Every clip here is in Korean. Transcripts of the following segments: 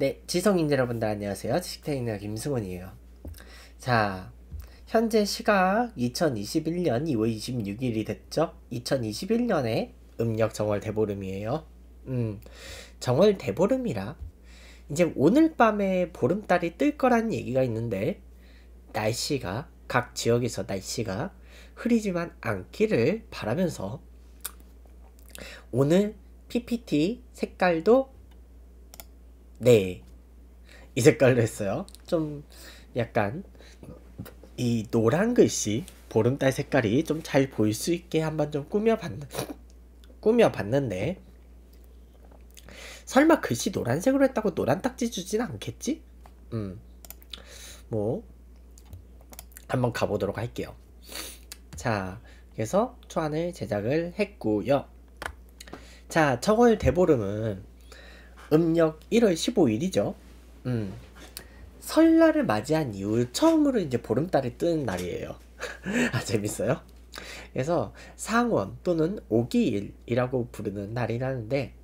네, 지성인 여러분들 안녕하세요. 지식테이너 김승원이에요. 자, 현재 시각 2021년 2월 26일이 됐죠? 2021년에 음력 정월 대보름이에요. 음, 정월 대보름이라 이제 오늘 밤에 보름달이 뜰 거란 얘기가 있는데 날씨가 각 지역에서 날씨가 흐리지만 않기를 바라면서 오늘 PPT 색깔도 네. 이 색깔로 했어요. 좀 약간 이 노란 글씨 보름달 색깔이 좀 잘 보일 수 있게 한번 좀 꾸며봤는 꾸며봤는데 설마 글씨 노란색으로 했다고 노란 딱지 주진 않겠지? 음. 뭐 한번 가보도록 할게요. 자, 그래서 초안을 제작을 했고요. 자, 청월 대보름은 음력 1월 15일이죠. 음. 설날을 맞이한 이후 처음으로 이제 보름달이 뜨는 날이에요. 아, 재밌어요? 그래서 상원 또는 오기일이라고 부르는 날이라는데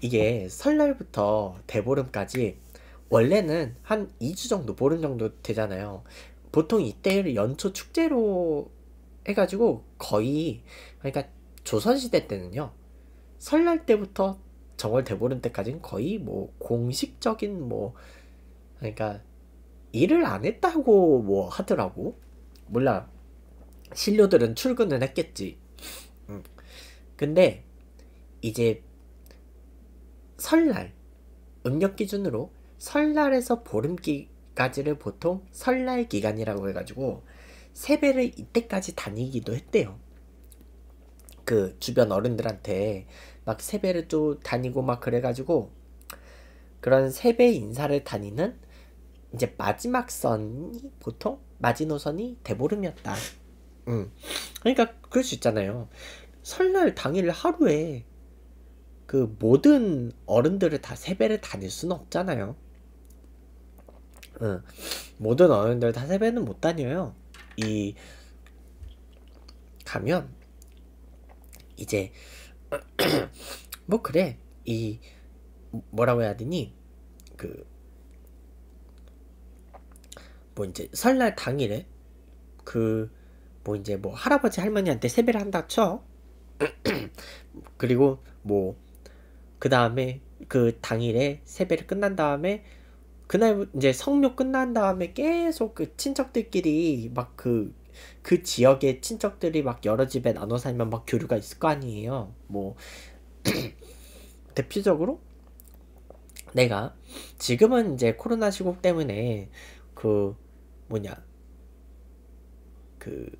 이게 설날부터 대보름까지 원래는 한 2주 정도 보름 정도 되잖아요. 보통 이때를 연초 축제로 해가지고 거의 그러니까 조선시대 때는요. 설날 때부터 정월대 보름 때까지는 거의 뭐 공식적인 뭐 그러니까 일을 안 했다고 뭐 하더라고 몰라 신료들은 출근을 했겠지 음. 근데 이제 설날 음력 기준으로 설날에서 보름기까지를 보통 설날 기간이라고 해가지고 세배를 이때까지 다니기도 했대요 그 주변 어른들한테 막 세배를 또 다니고 막 그래가지고 그런 세배 인사를 다니는 이제 마지막 선이 보통 마지노선이 대보름이었다. 음. 그러니까 그럴 수 있잖아요. 설날 당일 하루에 그 모든 어른들을 다 세배를 다닐 수는 없잖아요. 음. 모든 어른들 다 세배는 못 다녀요. 이 가면 이제 뭐 그래 이 뭐라고 해야 되니 그 뭐 이제 설날 당일에 그 뭐 이제 뭐 할아버지 할머니한테 세배를 한다 쳐 그리고 뭐 그 다음에 그 당일에 세배를 끝난 다음에 그날 이제 성묘 끝난 다음에 계속 그 친척들끼리 막그 그 지역의 친척들이 막 여러 집에 나눠 살면 막 교류가 있을 거 아니에요. 뭐 대표적으로 내가 지금은 이제 코로나 시국 때문에 그 뭐냐 그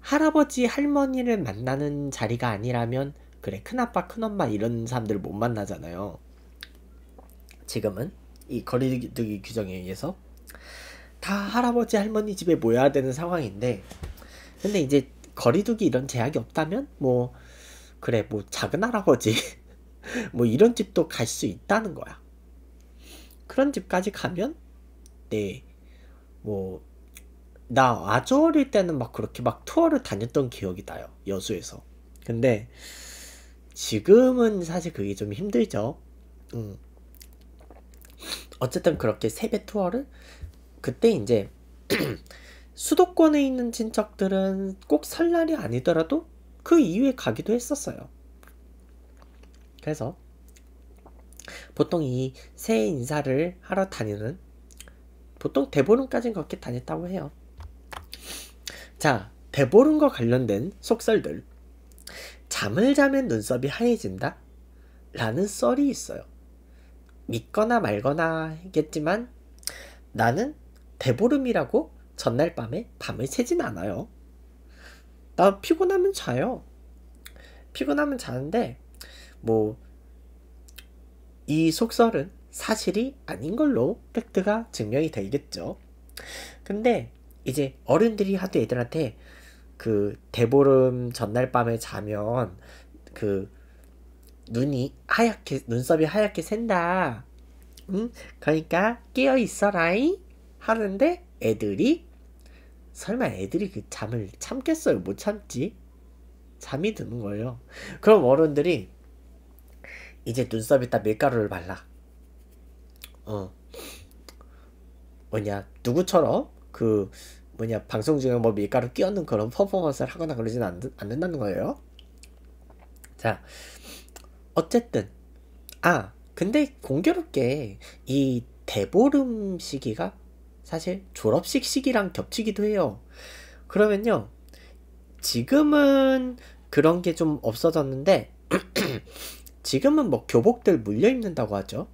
할아버지 할머니를 만나는 자리가 아니라면 그래 큰아빠 큰엄마 이런 사람들 못 만나잖아요 지금은 이 거리두기 규정에 의해서 다 할아버지 할머니 집에 모여야 되는 상황인데 근데 이제 거리두기 이런 제약이 없다면 뭐 그래 뭐 작은 할아버지 뭐 이런 집도 갈 수 있다는 거야 그런 집까지 가면 네 뭐 나 아주 어릴 때는 막 그렇게 막 투어를 다녔던 기억이 나요 여수에서 근데 지금은 사실 그게 좀 힘들죠 음. 어쨌든 그렇게 세배 투어를 그때 이제 수도권에 있는 친척들은 꼭 설날이 아니더라도 그 이후에 가기도 했었어요. 그래서 보통 이 새해 인사를 하러 다니는 보통 대보름까지걷렇게 다녔다고 해요. 자, 대보름과 관련된 속설들. 잠을 자면 눈썹이 하얘진다? 라는 썰이 있어요. 믿거나 말거나 했겠지만 나는 대보름이라고 전날 밤에 밤을 새진 않아요. 나 피곤하면 자요. 피곤하면 자는데 뭐 이 속설은 사실이 아닌 걸로 팩트가 증명이 되겠죠. 근데 이제 어른들이 하도 애들한테 그 대보름 전날 밤에 자면 그 눈이 하얗게 눈썹이 하얗게 샌다. 응? 그러니까 깨어 있어라잉. 하는데 애들이 설마 애들이 그 잠을 참겠어요? 못 참지? 잠이 드는 거예요. 그럼 어른들이 이제 눈썹에다 밀가루를 발라. 어. 뭐냐, 누구처럼 그 뭐냐, 방송 중에 뭐 밀가루 끼얹는 그런 퍼포먼스를 하거나 그러진 않, 않는다는 거예요. 자, 어쨌든. 아, 근데 공교롭게 이 대보름 시기가 사실 졸업식 시기랑 겹치기도 해요. 그러면요. 지금은 그런 게 좀 없어졌는데 지금은 뭐 교복들 물려 입는다고 하죠.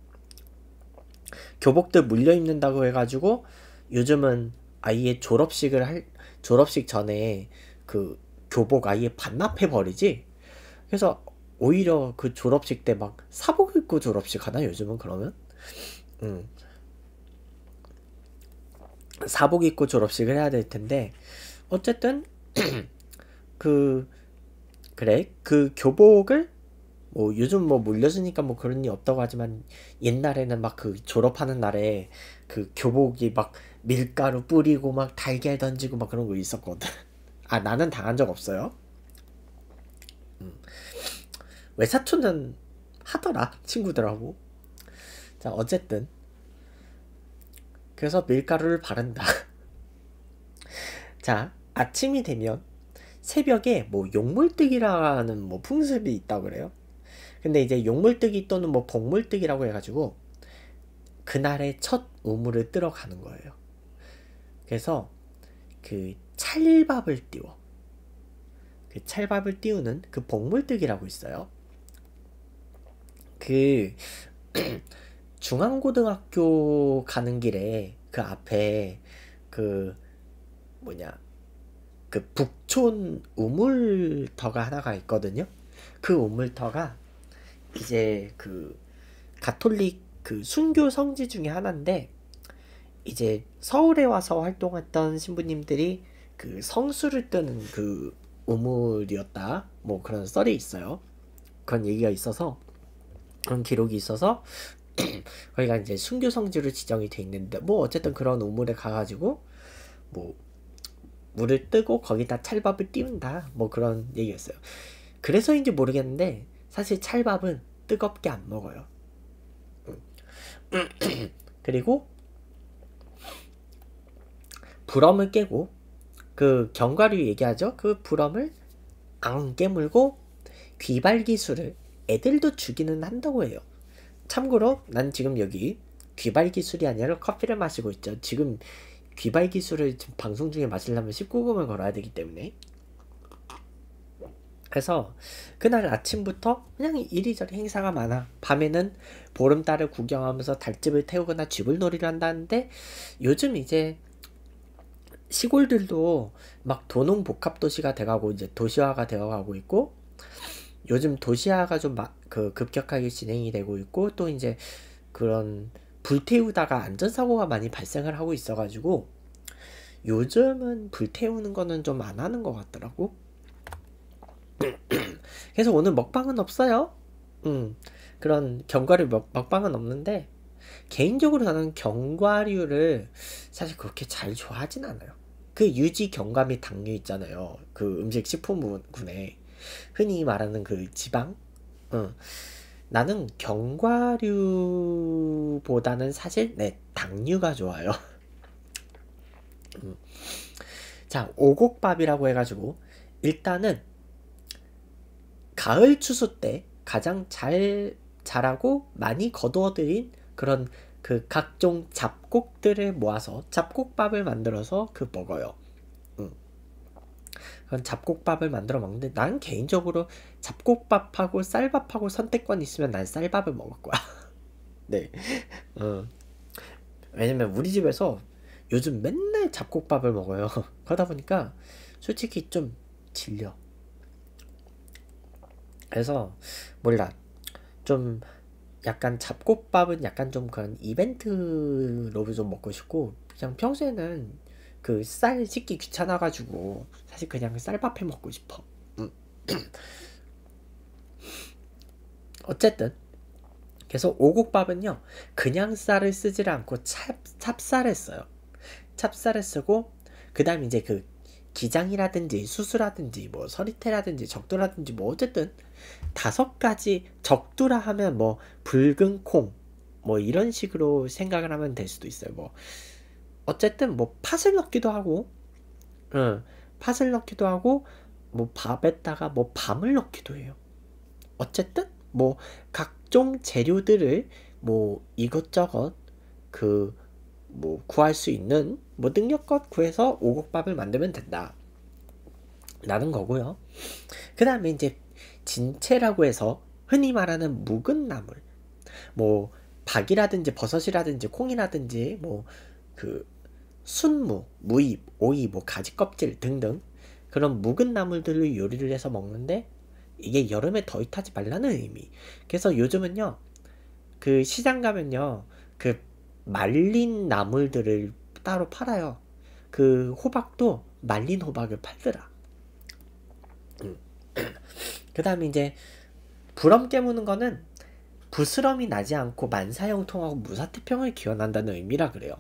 교복들 물려 입는다고 해가지고 요즘은 아이의 졸업식을 할 졸업식 전에 그 교복 아이의 반납해 버리지. 그래서 오히려 그 졸업식 때 막 사복 입고 졸업식 하나 요즘은 그러면? 음 사복 입고 졸업식을 해야 될 텐데 어쨌든 그 그래 그 교복을 뭐 요즘 뭐 물려주니까 뭐 그런 일 없다고 하지만 옛날에는 막 그 졸업하는 날에 그 교복이 막 밀가루 뿌리고 막 달걀 던지고 막 그런 거 있었거든. 아 나는 당한 적 없어요. 음. 외사촌은 하더라 친구들하고. 자 어쨌든 그래서 밀가루를 바른다. 자, 아침이 되면 새벽에 뭐 용물뜨기라는 뭐 풍습이 있다고 그래요. 근데 이제 용물뜨기 또는 뭐 복물뜨기라고 해가지고 그날의 첫 우물을 뜨러 가는 거예요. 그래서 그 찰밥을 띄워. 그 찰밥을 띄우는 그 복물뜨기라고 있어요. 그 중앙고등학교 가는 길에 그 앞에 그 뭐냐 그 북촌 우물터가 하나가 있거든요. 그 우물터가 이제 그 가톨릭 그 순교 성지 중에 하나인데 이제 서울에 와서 활동했던 신부님들이 그 성수를 뜨는 그 우물이었다 뭐 그런 썰이 있어요. 그런 얘기가 있어서 그런 기록이 있어서 거기가 이제 순교 성지로 지정이 돼 있는데 뭐 어쨌든 그런 우물에 가가지고 뭐 물을 뜨고 거기다 찰밥을 띄운다 뭐 그런 얘기였어요. 그래서인지 모르겠는데 사실 찰밥은 뜨겁게 안 먹어요. 그리고 불럼을 깨고 그 견과류 얘기하죠. 그불럼을안 깨물고 귀발기술을 애들도 주기는 한다고 해요. 참고로 난 지금 여기 귀발 기술이 아니라 커피를 마시고 있죠. 지금 귀발 기술을 지금 방송 중에 마시려면 19금을 걸어야 되기 때문에 그래서 그날 아침부터 그냥 이리저리 행사가 많아 밤에는 보름달을 구경하면서 달집을 태우거나 집을 놀이를 한다는데 요즘 이제 시골들도 막 도농복합도시가 돼가고 이제 도시화가 되어가고 있고 요즘 도시화가 좀그 급격하게 진행이 되고 있고 또 이제 그런 불태우다가 안전사고가 많이 발생을 하고 있어가지고 요즘은 불태우는 거는 좀 안 하는 것 같더라고. 그래서 오늘 먹방은 없어요. 음, 견과류 먹, 먹방은 없는데, 견과류 먹방은 없는데 개인적으로 나는 견과류를 사실 그렇게 잘 좋아하진 않아요. 그 유지 견과 및 당류 있잖아요. 그 음식 식품군에 흔히 말하는 그 지방? 어. 나는 견과류보다는 사실 내 네, 당류가 좋아요. 음. 자, 오곡밥이라고 해가지고 일단은 가을 추수 때 가장 잘 자라고 많이 거두어들인 그런 그 각종 잡곡들을 모아서 잡곡밥을 만들어서 그 먹어요. 그건 잡곡밥을 만들어 먹는데 난 개인적으로 잡곡밥하고 쌀밥하고 선택권 있으면 난 쌀밥을 먹을 거야. 네. 어. 왜냐면 우리 집에서 요즘 맨날 잡곡밥을 먹어요. 그러다 보니까 솔직히 좀 질려. 그래서 몰라. 좀 약간 잡곡밥은 약간 좀 그런 이벤트로 좀 먹고 싶고 그냥 평소에는 그쌀 씻기 귀찮아가지고 사실 그냥 쌀밥 해 먹고 싶어. 음. 어쨌든 그래서 오곡밥은요 그냥 쌀을 쓰질 않고 찹, 찹쌀을 써요. 찹쌀을 쓰고 그 다음 이제 그 기장이라든지 수수라든지 뭐 서리태라든지 적두라든지 뭐 어쨌든 다섯 가지 적두라 하면 뭐 붉은 콩 뭐 이런 식으로 생각을 하면 될 수도 있어요. 뭐 어쨌든 뭐 팥을 넣기도 하고 응, 팥을 넣기도 하고 뭐 밥에다가 뭐 밤을 넣기도 해요. 어쨌든 뭐 각종 재료들을 뭐 이것저것 그 뭐 구할 수 있는 뭐 능력껏 구해서 오곡밥을 만들면 된다. 라는 거고요. 그 다음에 이제 진채라고 해서 흔히 말하는 묵은 나물 뭐 박이라든지 버섯이라든지 콩이라든지 뭐그 순무, 무잎, 오이, 뭐 가지 껍질 등등 그런 묵은 나물들로 요리를 해서 먹는데 이게 여름에 더위 타지 말라는 의미. 그래서 요즘은요 그 시장 가면요 그 말린 나물들을 따로 팔아요. 그 호박도 말린 호박을 팔더라. 음. 그 다음에 이제 부럼 깨무는 거는 부스럼이 나지 않고 만사형통하고 무사태평을 기원한다는 의미라 그래요.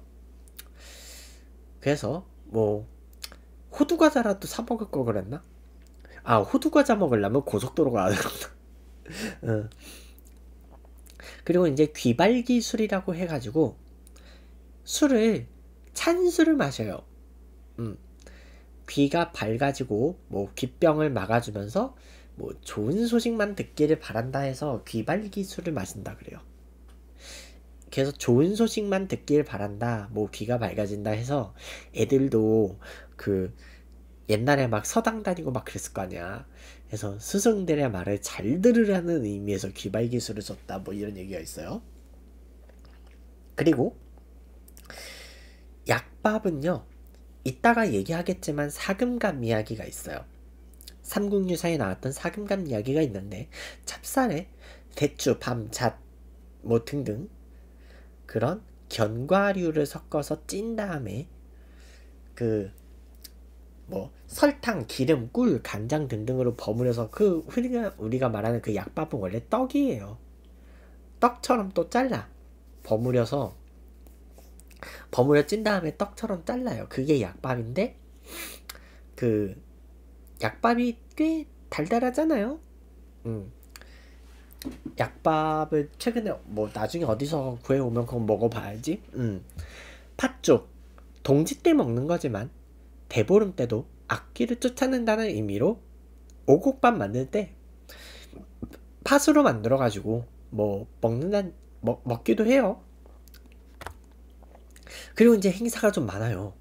그래서 뭐 호두과자라도 사 먹을 거 그랬나? 아 호두과자 먹으려면 고속도로가 안 어. 그리고 이제 귀발기 술이라고 해가지고 술을 찬 술을 마셔요. 음. 귀가 밝아지고 뭐 귀병을 막아주면서 뭐 좋은 소식만 듣기를 바란다 해서 귀발기 술을 마신다 그래요. 계속 좋은 소식만 듣길 바란다. 뭐 귀가 밝아진다 해서 애들도 그 옛날에 막 서당 다니고 막 그랬을 거 아니야. 그래서 스승들의 말을 잘 들으라는 의미에서 귀발기술을 썼다. 뭐 이런 얘기가 있어요. 그리고 약밥은요. 이따가 얘기하겠지만 사금감 이야기가 있어요. 삼국유사에 나왔던 사금감 이야기가 있는데 찹쌀에 대추, 밤, 잣, 뭐 등등 그런 견과류를 섞어서 찐 다음에 그 뭐 설탕, 기름, 꿀, 간장 등등으로 버무려서 그 우리가 우리가 말하는 그 약밥은 원래 떡이에요. 떡처럼 또 잘라 버무려서 버무려 찐 다음에 떡처럼 잘라요. 그게 약밥인데 그 약밥이 꽤 달달하잖아요. 음. 약밥을 최근에 뭐 나중에 어디서 구해오면 그거 먹어봐야지 음. 팥죽 동지 때 먹는 거지만 대보름 때도 악기를 쫓아낸다는 의미로 오곡밥 만들 때 팥으로 만들어 가지고 뭐 먹는다 먹, 먹기도 해요 그리고 이제 행사가 좀 많아요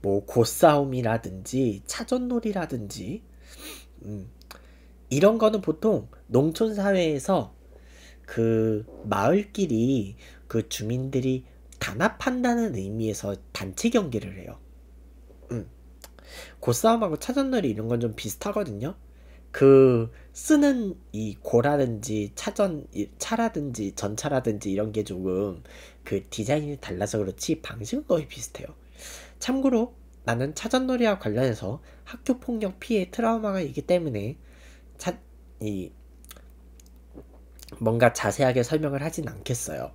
뭐 고싸움이라든지 차전놀이라든지 음, 이런 거는 보통 농촌 사회에서 그 마을끼리 그 주민들이 단합한다는 의미에서 단체 경기를 해요. 음. 고싸움하고 차전놀이 이런 건 좀 비슷하거든요. 그 쓰는 이 고라든지 차전 차라든지 전차라든지 이런 게 조금 그 디자인이 달라서 그렇지 방식은 거의 비슷해요. 참고로 나는 차전놀이와 관련해서 학교 폭력 피해 트라우마가 있기 때문에 차, 이 뭔가 자세하게 설명을 하진 않겠어요.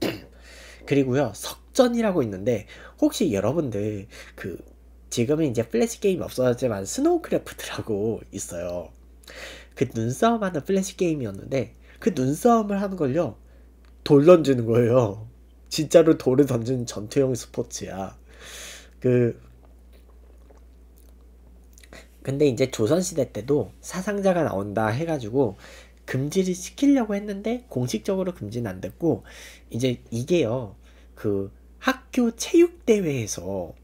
그리고요, 석전이라고 있는데, 혹시 여러분들, 그, 지금은 이제 플래시 게임이 없어졌지만, 스노우크래프트라고 있어요. 그 눈싸움 하는 플래시 게임이었는데, 그 눈싸움을 하는 걸요, 돌 던지는 거예요. 진짜로 돌을 던지는 전투형 스포츠야. 그, 근데 이제 조선시대 때도 사상자가 나온다 해가지고 금지를 시키려고 했는데 공식적으로 금지는 안 됐고 이제 이게요 그 학교 체육대회에서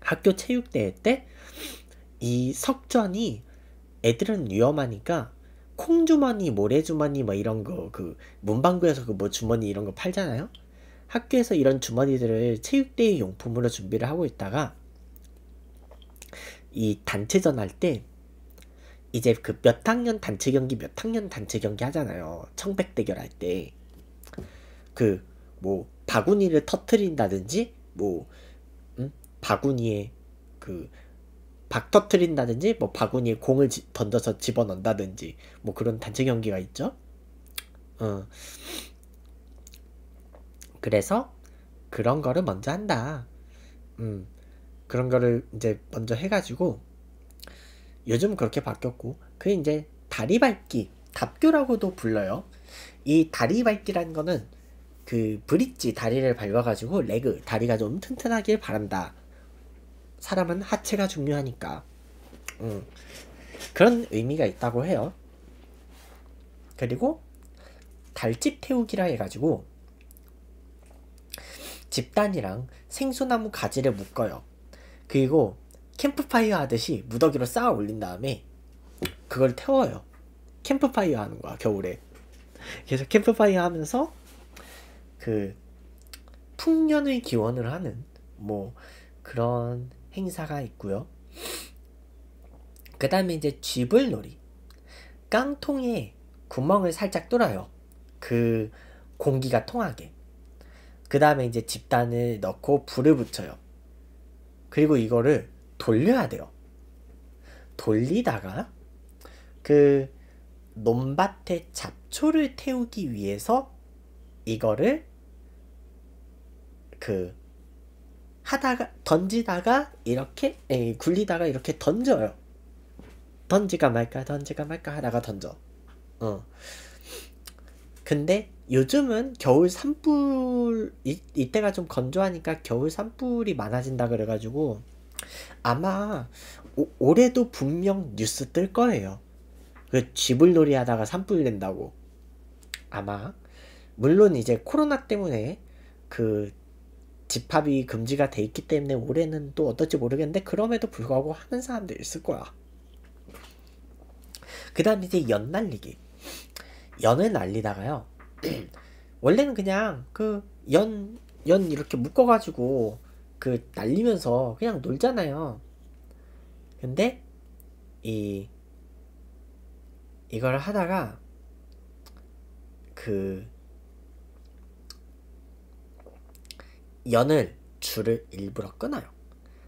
학교 체육대회 때 이 석전이 애들은 위험하니까 콩주머니, 모래주머니 뭐 이런 거 그 문방구에서 그 뭐 주머니 이런 거 팔잖아요. 학교에서 이런 주머니들을 체육대회 용품으로 준비를 하고 있다가 이 단체전 할때 이제 그 몇 학년 단체 경기 몇 학년 단체 경기 하잖아요. 청백 대결할 때. 그 뭐 바구니를 터트린다든지 뭐 음? 바구니에 그 박 터트린다든지 뭐 바구니에 공을 지, 던져서 집어넣는다든지 뭐 그런 단체 경기가 있죠. 어. 그래서 그런 거를 먼저 한다. 음. 그런 거를 이제 먼저 해가지고 요즘 그렇게 바뀌었고 그게 이제 다리밟기 답교라고도 불러요. 이 다리밟기라는 거는 그 브릿지 다리를 밟아가지고 레그 다리가 좀 튼튼하길 바란다. 사람은 하체가 중요하니까 음, 그런 의미가 있다고 해요. 그리고 달집 태우기라 해가지고 집단이랑 생소나무 가지를 묶어요. 그리고 캠프파이어 하듯이 무더기로 쌓아 올린 다음에 그걸 태워요. 캠프파이어 하는 거야, 겨울에. 그래서 캠프파이어 하면서 그 풍년의 기원을 하는 뭐 그런 행사가 있고요. 그 다음에 이제 쥐불놀이. 깡통에 구멍을 살짝 뚫어요. 그 공기가 통하게. 그 다음에 이제 집단을 넣고 불을 붙여요. 그리고 이거를 돌려야 돼요. 돌리다가 그 논밭에 잡초를 태우기 위해서 이거를 그 하다가 던지다가 이렇게 에이, 굴리다가 이렇게 던져요. 던지가 말까 던지가 말까 하다가 던져. 어. 근데 요즘은 겨울 산불 이, 이때가 좀 건조하니까 겨울 산불이 많아진다 그래가지고 아마 오, 올해도 분명 뉴스 뜰 거예요. 그 집을 놀이하다가 산불 낸다고 아마 물론 이제 코로나 때문에 그 집합이 금지가 돼 있기 때문에 올해는 또 어떨지 모르겠는데 그럼에도 불구하고 하는 사람도 있을 거야. 그 다음 이제 연 날리기. 연을 날리다가요. 원래는 그냥 그 연, 연 이렇게 묶어가지고 그 날리면서 그냥 놀잖아요. 근데 이 이걸 하다가 그 연을 줄을 일부러 끊어요.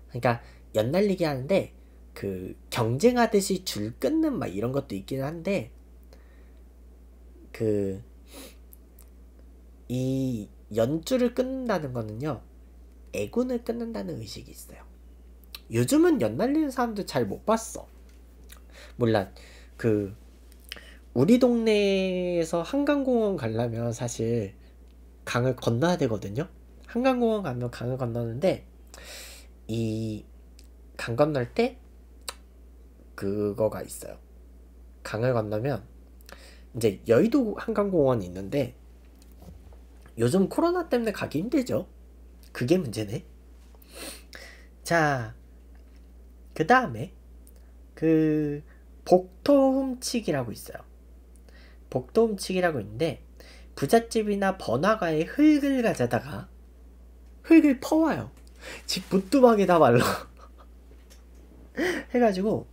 그러니까 연 날리기 하는데 그 경쟁하듯이 줄 끊는 막 이런 것도 있긴 한데 그 이 연줄을 끊는다는 거는요. 애군을 끊는다는 의식이 있어요. 요즘은 연날리는 사람들 잘못 봤어. 물론 그 우리 동네에서 한강공원 가려면 사실 강을 건너야 되거든요. 한강공원 가면 강을 건너는데 이 강 건널 때 그거가 있어요. 강을 건너면 이제 여의도 한강공원이 있는데 요즘 코로나 때문에 가기 힘들죠. 그게 문제네. 자, 그 다음에 그 복토훔치기라고 있어요. 복도훔치기라고 있는데 부잣집이나 번화가에 흙을 가져다가 흙을 퍼와요. 집 문두막에다 말로 해가지고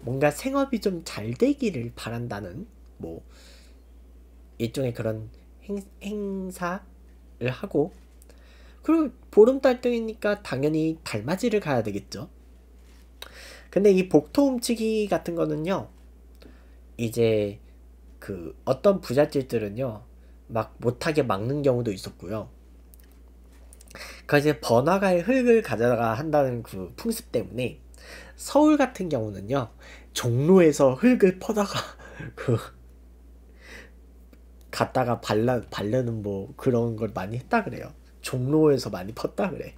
뭔가 생업이 좀 잘 되기를 바란다는 뭐 일종의 그런 행, 행사를 하고 그리고 보름 달동이니까 당연히 달맞이를 가야 되겠죠. 근데 이 복토 움치기 같은 거는요. 이제 그 어떤 부잣집들은요. 막 못하게 막는 경우도 있었고요. 그 이제 번화가의 흙을 가져다가 한다는 그 풍습 때문에 서울 같은 경우는요. 종로에서 흙을 퍼다가 그 갔다가 발라 발르는 뭐 그런 걸 많이 했다 그래요. 종로에서 많이 펐다 그래.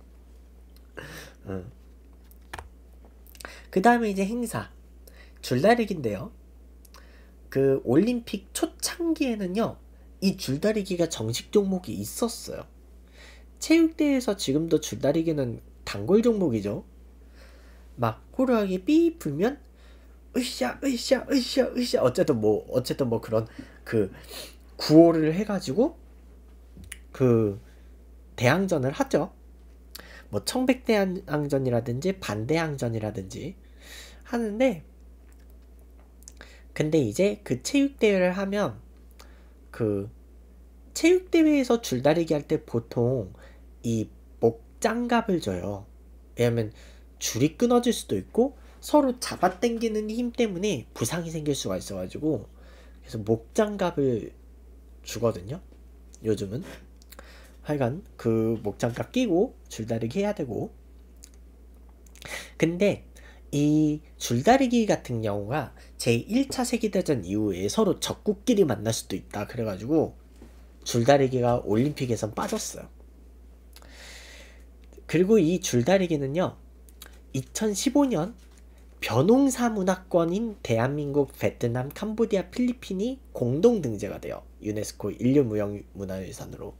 그 다음에 이제 행사 줄다리기인데요. 그 올림픽 초창기에는요 이 줄다리기가 정식 종목이 있었어요. 체육대회에서 지금도 줄다리기는 단골 종목이죠. 막 호루라기 삐 불면 으쌰 으쌰 으쌰 으쌰 어쨌든 뭐 어쨌든 뭐 그런 그 구호를 해가지고 그 대항전을 하죠. 뭐 청백대항전이라든지 반대항전이라든지 하는데 근데 이제 그 체육대회를 하면 그 체육대회에서 줄다리기 할 때 보통 이 목장갑을 줘요. 왜냐면 줄이 끊어질 수도 있고 서로 잡아당기는 힘 때문에 부상이 생길 수가 있어가지고 그래서 목장갑을 주거든요. 요즘은 하여간 그 목장갑 끼고 줄다리기 해야 되고 근데 이 줄다리기 같은 경우가 제1차 세계대전 이후에 서로 적국끼리 만날 수도 있다 그래가지고 줄다리기가 올림픽에선 빠졌어요 그리고 이 줄다리기는요 2015년 변홍사 문화권인 대한민국, 베트남, 캄보디아, 필리핀이 공동 등재가 되어 유네스코 인류무형문화유산으로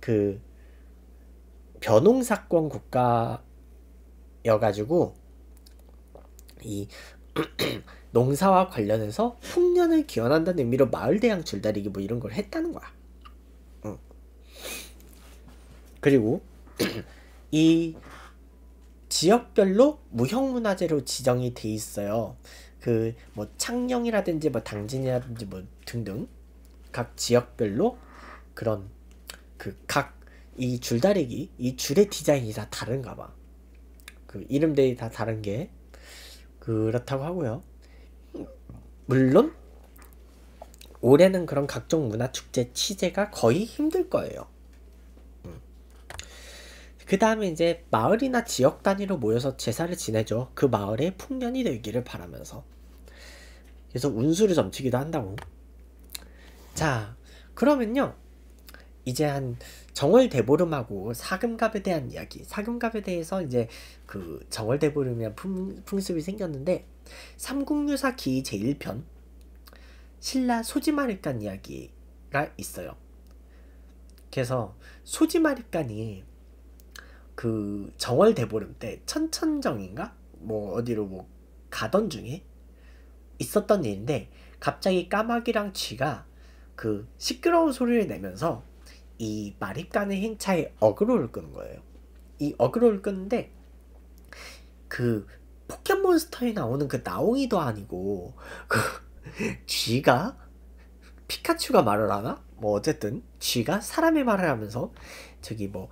그 변홍사권 국가여가지고 이 농사와 관련해서 흉년을 기원한다는 의미로 마을대항 줄다리기 뭐 이런 걸 했다는 거야. 그리고 이 지역별로 무형문화재로 지정이 돼 있어요. 그 뭐 창녕이라든지 뭐 당진이라든지 뭐 등등 각 지역별로 그런 그각이 줄다리기 이 줄의 디자인이 다 다른가 봐. 그 이름들이 다 다른 게 그렇다고 하고요. 물론 올해는 그런 각종 문화축제 취재가 거의 힘들 거예요. 음. 그 다음에 이제 마을이나 지역 단위로 모여서 제사를 지내죠. 그 마을의 풍년이 되기를 바라면서. 그래서 운수를 점치기도 한다고. 자, 그러면요. 이제 한 정월 대보름하고 사금갑에 대한 이야기 사금갑에 대해서 이제 그 정월 대보름이 풍습이 생겼는데 삼국유사 기 제1편 신라 소지마립간 이야기가 있어요 그래서 소지마립간이 그 정월 대보름 때 천천정인가 뭐 어디로 뭐 가던 중에 있었던 일인데 갑자기 까마귀랑 쥐가 그 시끄러운 소리를 내면서 이 마립가는 행차에 어그로를 끄는 거예요. 이 어그로를 끄는데 그 포켓몬스터에 나오는 그 나옹이도 아니고 그 쥐가 피카츄가 말을 하나? 뭐 어쨌든 쥐가 사람의 말을 하면서 저기 뭐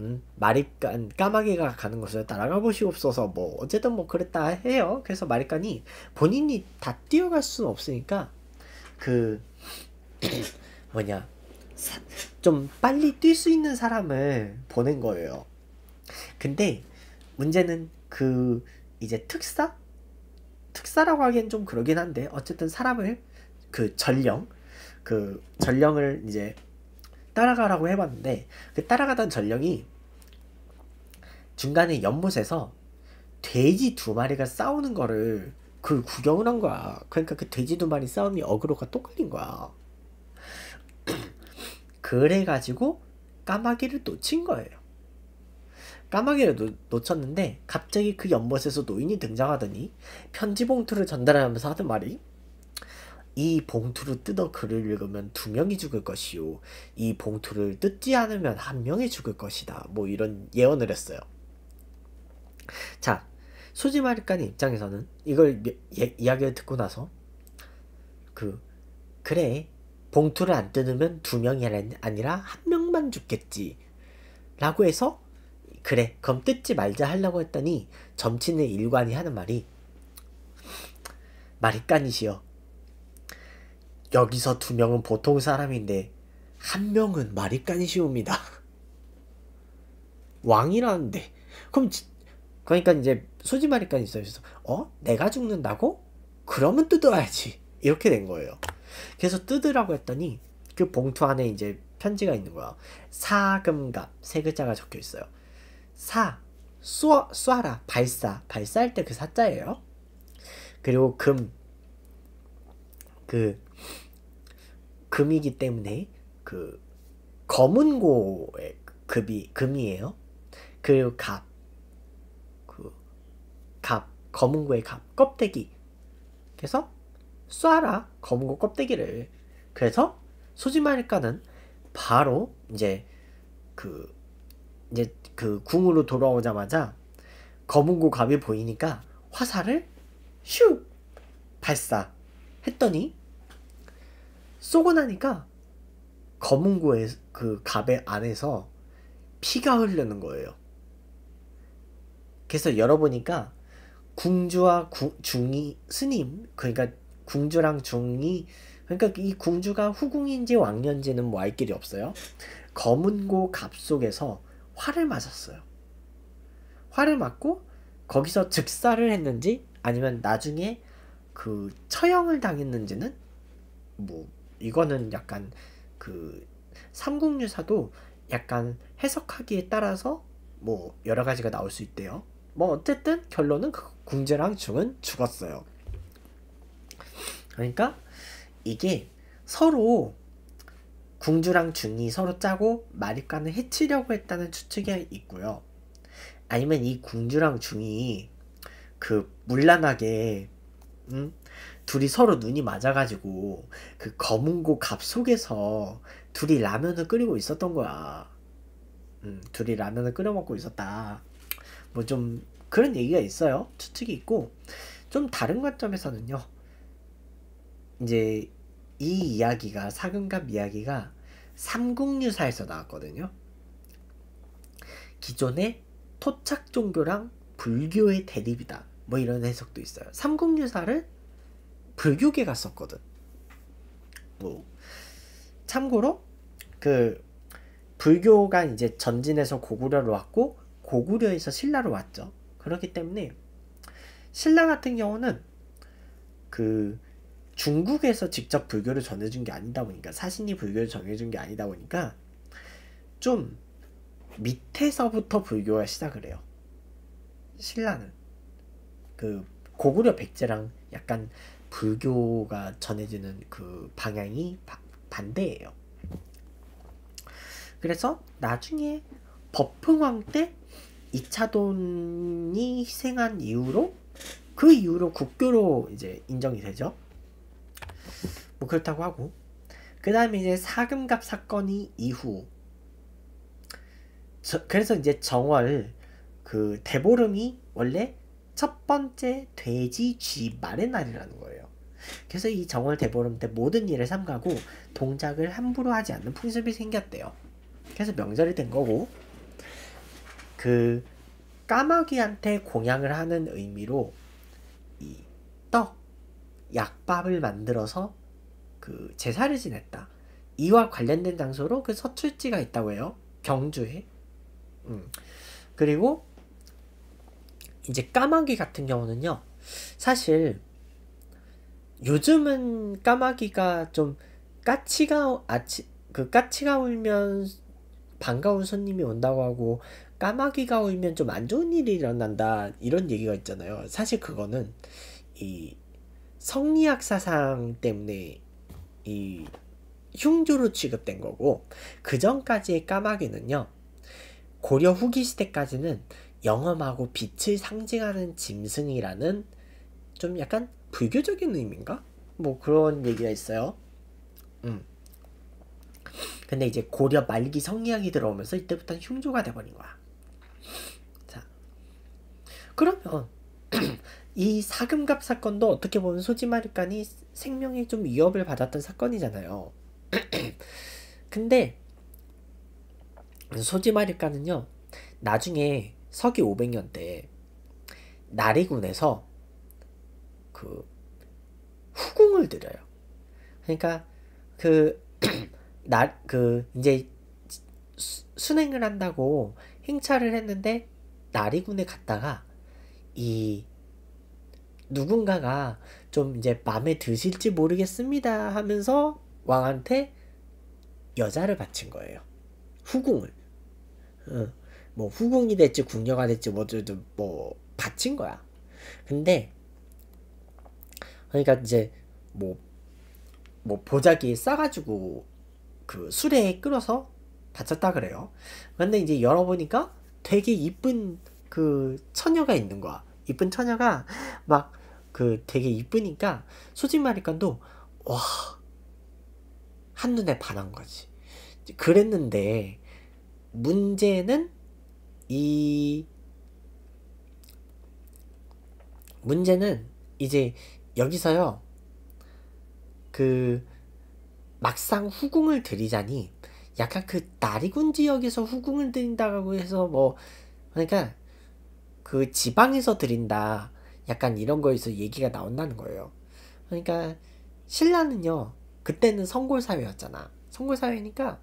음, 마립간 까마귀가 가는 곳을 따라가 보시옵소서 뭐 어쨌든 뭐 그랬다 해요. 그래서 마립간이 본인이 다 뛰어갈 수는 없으니까 그 뭐냐 사, 좀 빨리 뛸 수 있는 사람을 보낸 거예요. 근데 문제는 그 이제 특사? 특사라고 하기엔 좀 그러긴 한데 어쨌든 사람을 그 전령 그 전령을 이제 따라가라고 해봤는데 그 따라가던 전령이 중간에 연못에서 돼지 두 마리가 싸우는 거를 그 구경을 한 거야. 그러니까 그 돼지 두 마리 싸움이 어그로가 또 걸린 거야. 그래가지고 까마귀를 놓친 거예요. 까마귀를 놓, 놓쳤는데 갑자기 그 연못에서 노인이 등장하더니 편지 봉투를 전달하면서 하던 말이 이 봉투를 뜯어 글을 읽으면 두 명이 죽을 것이요 이 봉투를 뜯지 않으면 한 명이 죽을 것이다 뭐 이런 예언을 했어요 자 소지마리칸의 입장에서는 이걸 예, 이야기를 듣고 나서 그 그래 봉투를 안 뜯으면 두 명이 아니라 한 명만 죽겠지. 라고 해서 그래 그럼 뜯지 말자 하려고 했더니 점치는 일관이 하는 말이 말이 까니시여 여기서 두 명은 보통 사람인데 한 명은 말이 까니시옵니다 왕이라는데 그럼 지, 그러니까 이제 소지 말이 까니시여서어 내가 죽는다고? 그러면 뜯어야지 이렇게 된 거예요. 그래서 뜯으라고 했더니 그 봉투 안에 이제 편지가 있는 거야. 사금갑 세 글자가 적혀 있어요. 사 쏘, 쏴라 발사 발사할 때 그 사자예요. 그리고 금 그 금이기 때문에 그 검은고의 급이 금이에요. 그리고 갑 그, 갑, 검은고의 갑, 껍데기. 그래서 쏴라 검은고 껍데기를 그래서 소지 마니까는 바로 이제 그 이제 그 궁으로 돌아오자마자 검은고 갑이 보이니까 화살을 슉 발사 했더니 쏘고 나니까 검은고의 그 갑의 안에서 피가 흐르는 거예요. 그래서 열어보니까 궁주와 궁, 중이 스님 그러니까 궁주랑 중이 그러니까 이 궁주가 후궁인지 왕년지는 뭐알 길이 없어요. 검은고 갑 속에서 활을 맞았어요. 활을 맞고 거기서 즉사를 했는지 아니면 나중에 그 처형을 당했는지는 뭐 이거는 약간 그 삼국유사도 약간 해석하기에 따라서 뭐 여러 가지가 나올 수 있대요. 뭐 어쨌든 결론은 그 궁제랑 중은 죽었어요. 그러니까 이게 서로 궁주랑 중이 서로 짜고 마립간을 해치려고 했다는 추측이 있고요. 아니면 이 궁주랑 중이 그 물란하게 음? 둘이 서로 눈이 맞아가지고 그 검은 고갑 속에서 둘이 라면을 끓이고 있었던 거야. 음, 둘이 라면을 끓여 먹고 있었다. 뭐 좀 그런 얘기가 있어요. 추측이 있고 좀 다른 관점에서는요. 이제 이 이야기가 사근갑 이야기가 삼국유사에서 나왔거든요. 기존의 토착 종교랑 불교의 대립이다. 뭐 이런 해석도 있어요. 삼국유사를 불교계가 썼거든. 뭐 참고로 그 불교가 이제 전진해서 고구려로 왔고 고구려에서 신라로 왔죠. 그렇기 때문에 신라 같은 경우는 그 중국에서 직접 불교를 전해준 게 아니다 보니까 사신이 불교를 전해준 게 아니다 보니까 좀 밑에서부터 불교가 시작을 해요. 신라는 그 고구려 백제랑 약간 불교가 전해지는 그 방향이 바, 반대예요. 그래서 나중에 법흥왕 때 이차돈이 희생한 이후로 그 이후로 국교로 이제 인정이 되죠. 뭐 그렇다고 하고 그 다음에 이제 사금갑 사건이 이후 저, 그래서 이제 정월 그 대보름이 원래 첫 번째 돼지 쥐 말의 날이라는 거예요. 그래서 이 정월 대보름 때 모든 일을 삼가고 동작을 함부로 하지 않는 풍습이 생겼대요. 그래서 명절이 된 거고 그 까마귀한테 공양을 하는 의미로 이 떡, 약밥을 만들어서 그 제사를 지냈다. 이와 관련된 장소로 그 서출지가 있다고 해요. 경주에. 음. 그리고 이제 까마귀 같은 경우는요. 사실 요즘은 까마귀가 좀 까치가 아치 그 까치가 울면 반가운 손님이 온다고 하고 까마귀가 울면 좀 안 좋은 일이 일어난다 이런 얘기가 있잖아요. 사실 그거는 이 성리학 사상 때문에 이 흉조로 취급된 거고 그 전까지의 까마귀는요 고려 후기 시대까지는 영험하고 빛을 상징하는 짐승이라는 좀 약간 불교적인 의미인가? 뭐 그런 얘기가 있어요. 음. 근데 이제 고려 말기 성리학이 들어오면서 이때부터 흉조가 돼버린 거야. 자, 그러면 이 사금갑 사건도 어떻게 보면 소지마르칸이 생명에 좀 위협을 받았던 사건이잖아요. 근데 소지마르칸은요 나중에 서기 500년대 나리군에서 그 후궁을 들여요. 그러니까 그나그 그 이제 순행을 한다고 행차를 했는데 나리군에 갔다가 이 누군가가 좀 이제 마음에 드실지 모르겠습니다 하면서 왕한테 여자를 바친 거예요. 후궁을. 응. 뭐 후궁이 됐지 궁녀가 됐지 뭐든 뭐 바친 거야. 근데 그러니까 이제 뭐뭐 뭐 보자기 싸가지고 그 수레에 끌어서 바쳤다 그래요. 근데 이제 열어보니까 되게 이쁜 그 처녀가 있는 거야. 이쁜 처녀가 막그 되게 이쁘니까 솔직히 말할건도 와 한눈에 반한 거지 그랬는데 문제는 이 문제는 이제 여기서요 그 막상 후궁을 들이자니 약간 그 나리군 지역에서 후궁을 드린다고 해서 뭐 그러니까 그 지방에서 드린다 약간 이런 거에서 얘기가 나온다는 거예요. 그러니까 신라는요. 그때는 성골 사회였잖아. 성골 사회니까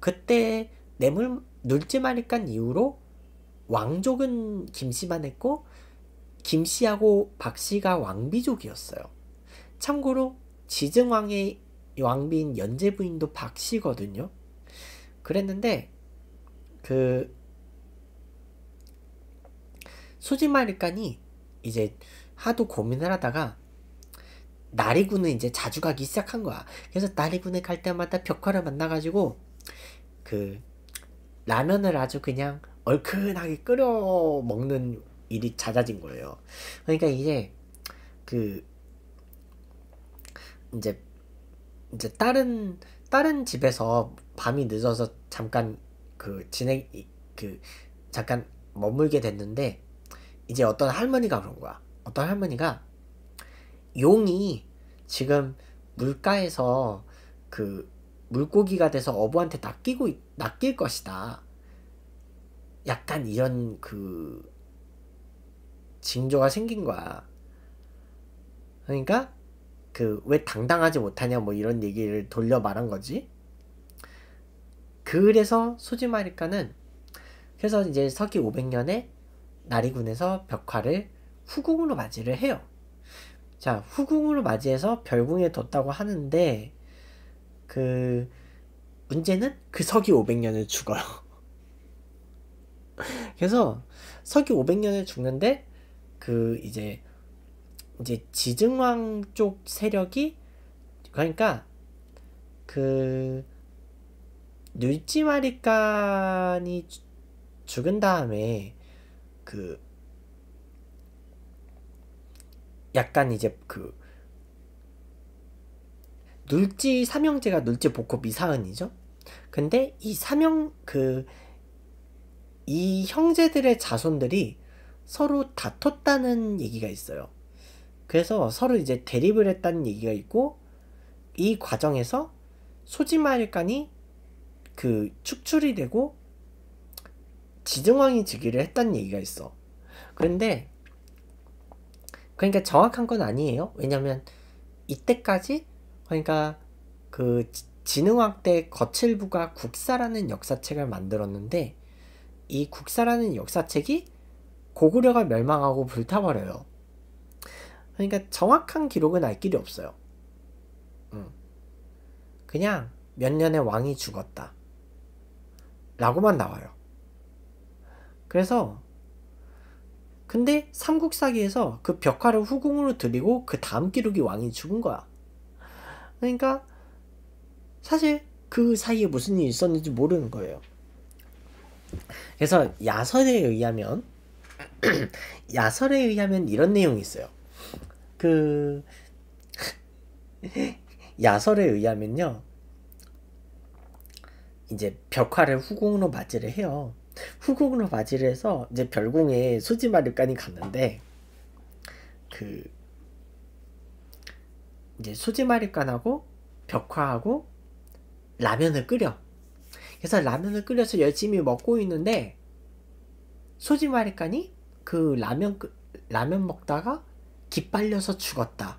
그때 내물 눌지마리깐 이후로 왕족은 김씨만 했고 김씨하고 박씨가 왕비족이었어요. 참고로 지증왕의 왕비인 연제부인도 박씨거든요. 그랬는데 그 수지마리깐이 이제 하도 고민을 하다가 나리군은 이제 자주 가기 시작한 거야. 그래서 나리군에 갈 때마다 벽화를 만나가지고 그 라면을 아주 그냥 얼큰하게 끓여 먹는 일이 잦아진 거예요. 그러니까 이제 그 이제 이제 다른 다른 집에서 밤이 늦어서 잠깐 그 진행 그 잠깐 머물게 됐는데 이제 어떤 할머니가 그런 거야. 어떤 할머니가 용이 지금 물가에서 그 물고기가 돼서 어부한테 낚이고 낚일 것이다. 약간 이런 그 징조가 생긴 거야. 그러니까 그 왜 당당하지 못하냐 뭐 이런 얘기를 돌려 말한 거지. 그래서 소지 마리카는 그래서 이제 서기 500년에 나리군에서 벽화를 후궁으로 맞이를 해요. 자, 후궁으로 맞이해서 별궁에 뒀다고 하는데 그 문제는 그 서기 500년을 죽어요. 그래서 서기 500년을 죽는데 그 이제 이제 지증왕 쪽 세력이 그러니까 그 눌지마리칸이 죽은 다음에 그 약간 이제 그 눌지 삼형제가 눌지 복호 미사은이죠. 근데 이 삼형 그 이 형제들의 자손들이 서로 다퉜다는 얘기가 있어요. 그래서 서로 이제 대립을 했다는 얘기가 있고 이 과정에서 소지마 일간이 그 축출이 되고 지중왕이 즉위를 했다는 얘기가 있어. 그런데 그러니까 정확한 건 아니에요. 왜냐면 이때까지 그러니까 그 진흥왕 때 거칠부가 국사라는 역사책을 만들었는데 이 국사라는 역사책이 고구려가 멸망하고 불타버려요. 그러니까 정확한 기록은 알 길이 없어요. 그냥 몇 년에 왕이 죽었다. 라고만 나와요. 그래서 근데 삼국사기에서 그 벽화를 후궁으로 들이고 그 다음 기록이 왕이 죽은 거야. 그러니까 사실 그 사이에 무슨 일이 있었는지 모르는 거예요. 그래서 야설에 의하면 야설에 의하면 이런 내용이 있어요. 그 야설에 의하면요. 이제 벽화를 후궁으로 맞이를 해요. 후궁으로 맞이를 해서 이제 별공에 소지마 륵간이 갔는데 그 이제 소지마 륵간하고 벽화하고 라면을 끓여. 그래서 라면을 끓여서 열심히 먹고 있는데 소지마 륵간이 그 라면 라면 먹다가 기 빨려서 죽었다.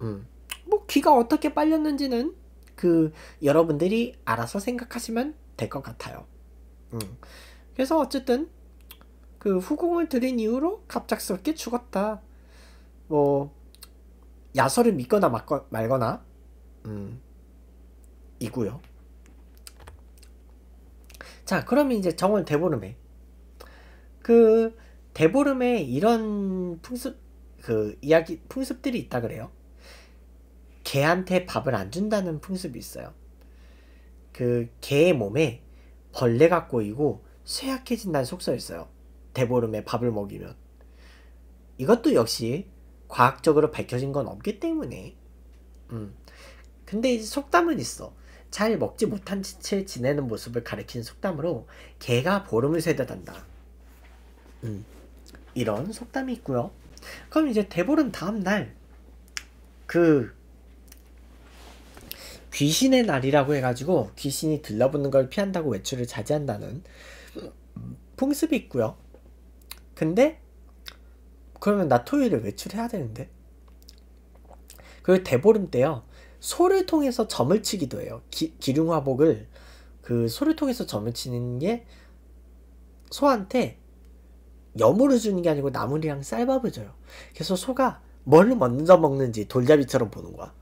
음. 뭐 귀가 어떻게 빨렸는지는 그 여러분들이 알아서 생각하시면 될 것 같아요. 그래서 어쨌든 그 후궁을 들인 이후로 갑작스럽게 죽었다. 뭐 야설을 믿거나 막거, 말거나 음, 이고요. 자, 그러면 이제 정원 대보름에 그 대보름에 이런 풍습 그 이야기 풍습들이 있다 그래요. 개한테 밥을 안 준다는 풍습이 있어요. 그 개의 몸에 벌레가 꼬이고 쇠약해진다는 속설이 있어요. 대보름에 밥을 먹이면. 이것도 역시 과학적으로 밝혀진 건 없기 때문에. 음. 근데 이제 속담은 있어. 잘 먹지 못한 채 지내는 모습을 가리키는 속담으로 개가 보름을 세다단다. 음. 이런 속담이 있고요. 그럼 이제 대보름 다음날 그 귀신의 날이라고 해가지고 귀신이 들러붙는 걸 피한다고 외출을 자제한다는 풍습이 있고요. 근데 그러면 나 토요일에 외출해야 되는데 그리 대보름 때요 소를 통해서 점을 치기도 해요 기, 기륭화복을 그 소를 통해서 점을 치는 게 소한테 염으로 주는 게 아니고 나물이랑 쌀밥을 줘요 그래서 소가 뭘 먼저 먹는지 돌잡이처럼 보는 거야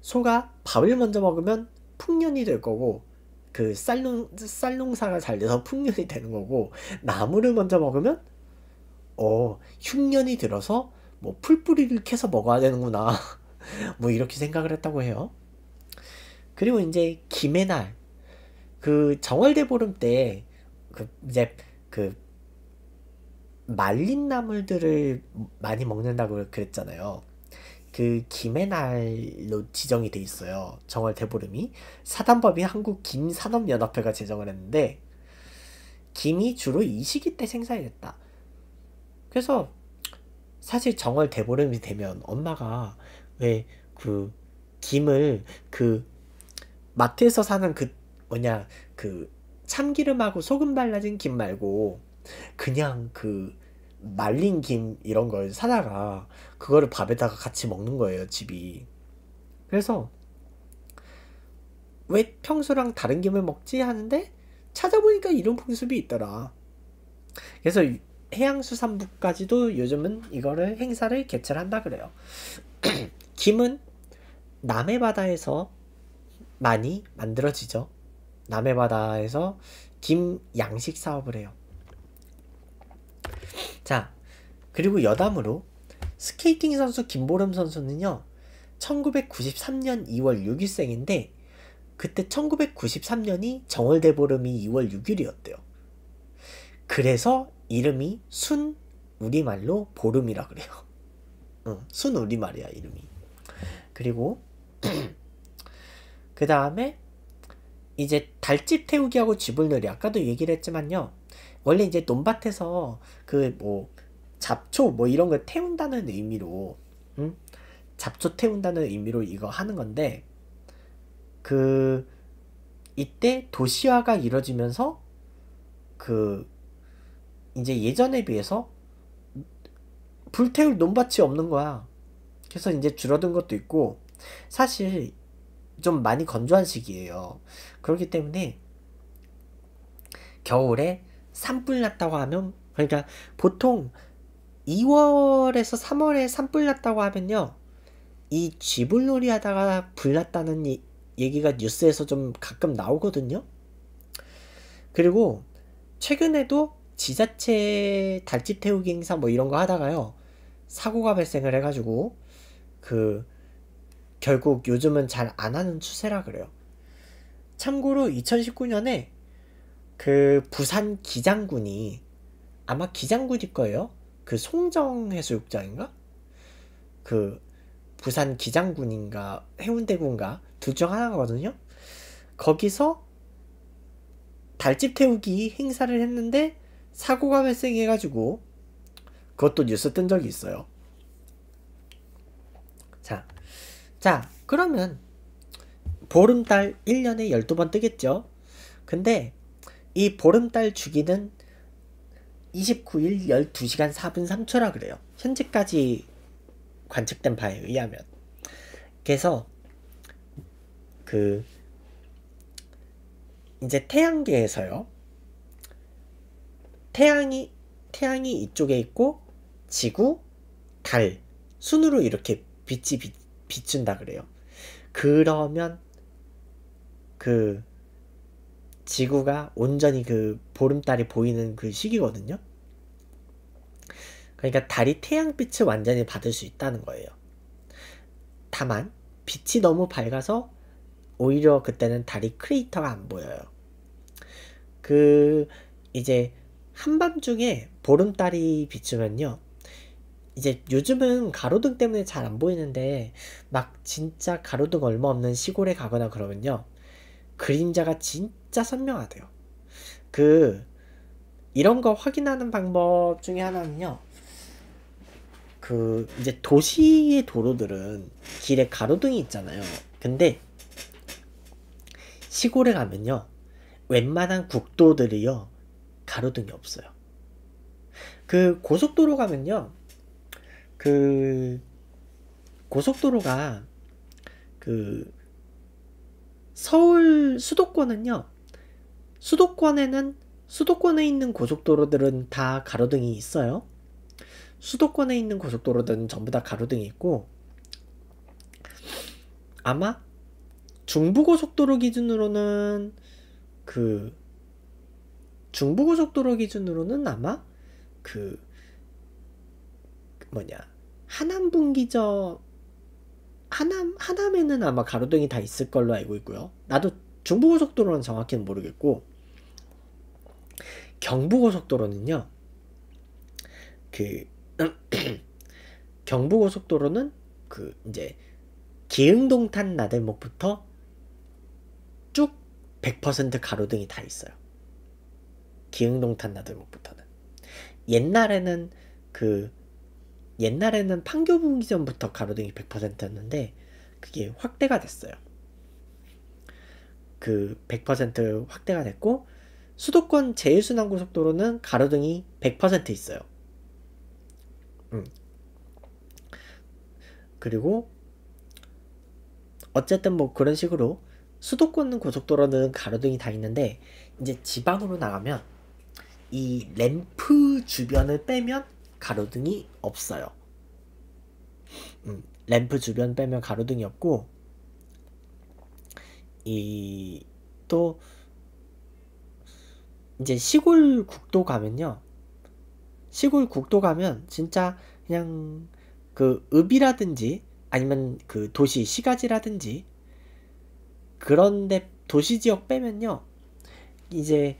소가 밥을 먼저 먹으면 풍년이 될 거고 그 쌀농 쌀농사가 잘 돼서 풍년이 되는 거고 나무를 먼저 먹으면 어 흉년이 들어서 뭐 풀뿌리를 캐서 먹어야 되는구나 뭐 이렇게 생각을 했다고 해요. 그리고 이제 김의 날 그 정월대 보름 때 그 이제 그 말린 나물들을 많이 먹는다고 그랬잖아요. 그 김의 날로 지정이 돼 있어요. 정월 대보름이 사단법이 한국 김산업연합회가 제정을 했는데 김이 주로 이 시기 때 생산이 됐다. 그래서 사실 정월 대보름이 되면 엄마가 왜 그 김을 그 마트에서 사는 그 뭐냐 그 참기름하고 소금 발라진 김 말고 그냥 그 말린 김 이런 걸 사다가 그거를 밥에다가 같이 먹는 거예요 집이 그래서 왜 평소랑 다른 김을 먹지 하는데 찾아보니까 이런 풍습이 있더라 그래서 해양수산부까지도 요즘은 이거를 행사를 개최를 한다 그래요 김은 남해 바다에서 많이 만들어지죠 남해 바다에서 김 양식 사업을 해요 자, 그리고 여담으로 스케이팅 선수 김보름 선수는요. 1993년 2월 6일생인데 그때 1993년이 정월대보름이 2월 6일이었대요. 그래서 이름이 순 우리말로 보름이라 그래요. 응, 순 우리말이야 이름이. 그리고 그 다음에 이제 달집 태우기하고 집을 놀이 아까도 얘기를 했지만요. 원래 이제 논밭에서 그 뭐 잡초 뭐 이런 걸 태운다는 의미로 응? 음? 잡초 태운다는 의미로 이거 하는 건데 그 이때 도시화가 이뤄지면서 그 이제 예전에 비해서 불태울 논밭이 없는 거야. 그래서 이제 줄어든 것도 있고 사실 좀 많이 건조한 시기예요. 그렇기 때문에 겨울에 산불 났다고 하면 그러니까 보통 2월에서 3월에 산불 났다고 하면요. 이 쥐불놀이 하다가 불났다는 이, 얘기가 뉴스에서 좀 가끔 나오거든요. 그리고 최근에도 지자체 달집 태우기 행사 뭐 이런 거 하다가요. 사고가 발생을 해가지고 그 결국 요즘은 잘 안 하는 추세라 그래요. 참고로 2019년에 그 부산 기장군이 아마 기장군일 거예요. 그 송정 해수욕장인가? 그 부산 기장군인가 해운대군가 둘 중 하나거든요. 거기서 달집 태우기 행사를 했는데 사고가 발생해가지고 그것도 뉴스 뜬 적이 있어요. 자, 자 그러면 보름달 1년에 12번 뜨겠죠? 근데 이 보름달 주기는 29일 12시간 4분 3초라 그래요. 현재까지 관측된 바에 의하면. 그래서 그 이제 태양계에서요. 태양이 태양이 이쪽에 있고 지구, 달 순으로 이렇게 빛이 비, 비춘다 그래요. 그러면 그 지구가 온전히 그 보름달이 보이는 그 시기거든요. 그러니까 달이 태양빛을 완전히 받을 수 있다는 거예요. 다만 빛이 너무 밝아서 오히려 그때는 달이 크레이터가 안 보여요. 그 이제 한밤중에 보름달이 비추면요. 이제 요즘은 가로등 때문에 잘 안 보이는데 막 진짜 가로등 얼마 없는 시골에 가거나 그러면요. 그림자가 진 진짜 선명하대요. 그 이런 거 확인하는 방법 중에 하나는요. 그 이제 도시의 도로들은 길에 가로등이 있잖아요. 근데 시골에 가면요. 웬만한 국도들이요. 가로등이 없어요. 그 고속도로 가면요. 그 고속도로가 그 서울 수도권은요. 수도권에는 수도권에 있는 고속도로들은 다 가로등이 있어요. 수도권에 있는 고속도로들은 전부 다 가로등이 있고 아마 중부고속도로 기준으로는 그 중부고속도로 기준으로는 아마 그, 그 뭐냐 하남 분기점 하남 하남에는 아마 가로등이 다 있을 걸로 알고 있고요. 나도 중부고속도로는 정확히는 모르겠고 경부고속도로는요. 그 경부고속도로는 그 이제 기흥동탄 나들목부터 쭉 100% 가로등이 다 있어요. 기흥동탄 나들목부터는 옛날에는 그 옛날에는 판교분기점부터 가로등이 100%였는데 그게 확대가 됐어요. 그 100% 확대가 됐고 수도권 제일순환고속도로는 가로등이 100% 있어요. 음. 그리고 어쨌든 뭐 그런 식으로 수도권 고속도로는 가로등이 다 있는데 이제 지방으로 나가면 이 램프 주변을 빼면 가로등이 없어요. 음, 램프 주변 빼면 가로등이 없고 이또 이제 시골 국도 가면요. 시골 국도 가면 진짜 그냥 그 읍이라든지 아니면 그 도시 시가지라든지 그런데 도시 지역 빼면요. 이제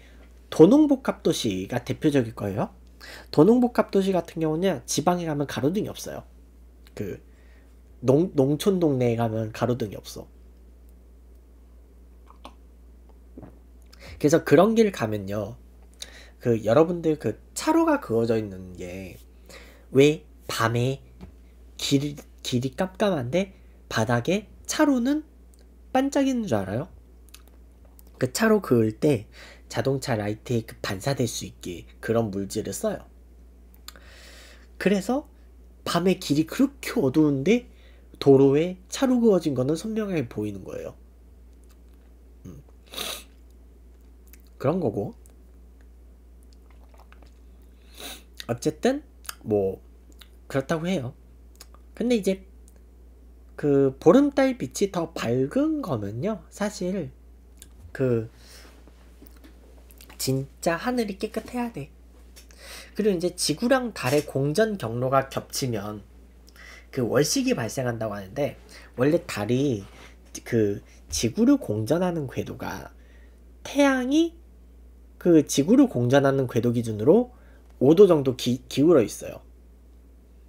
도농복합도시가 대표적일 거예요. 도농복합도시 같은 경우는 지방에 가면 가로등이 없어요. 그 농, 농촌 동네에 가면 가로등이 없어. 그래서 그런 길 가면요. 그 여러분들 그 차로가 그어져 있는 게 왜 밤에 길, 길이 깜깜한데 바닥에 차로는 반짝이는 줄 알아요? 그 차로 그을 때 자동차 라이트에 그 반사될 수 있게 그런 물질을 써요. 그래서 밤에 길이 그렇게 어두운데 도로에 차로 그어진 거는 선명하게 보이는 거예요. 음. 그런 거고 어쨌든 뭐 그렇다고 해요 근데 이제 그 보름달 빛이 더 밝은 거면요 사실 그 진짜 하늘이 깨끗해야 돼 그리고 이제 지구랑 달의 공전 경로가 겹치면 그 월식이 발생한다고 하는데 원래 달이 그 지구를 공전하는 궤도가 태양이 그 지구를 공전하는 궤도 기준으로 5도 정도 기, 기울어 있어요.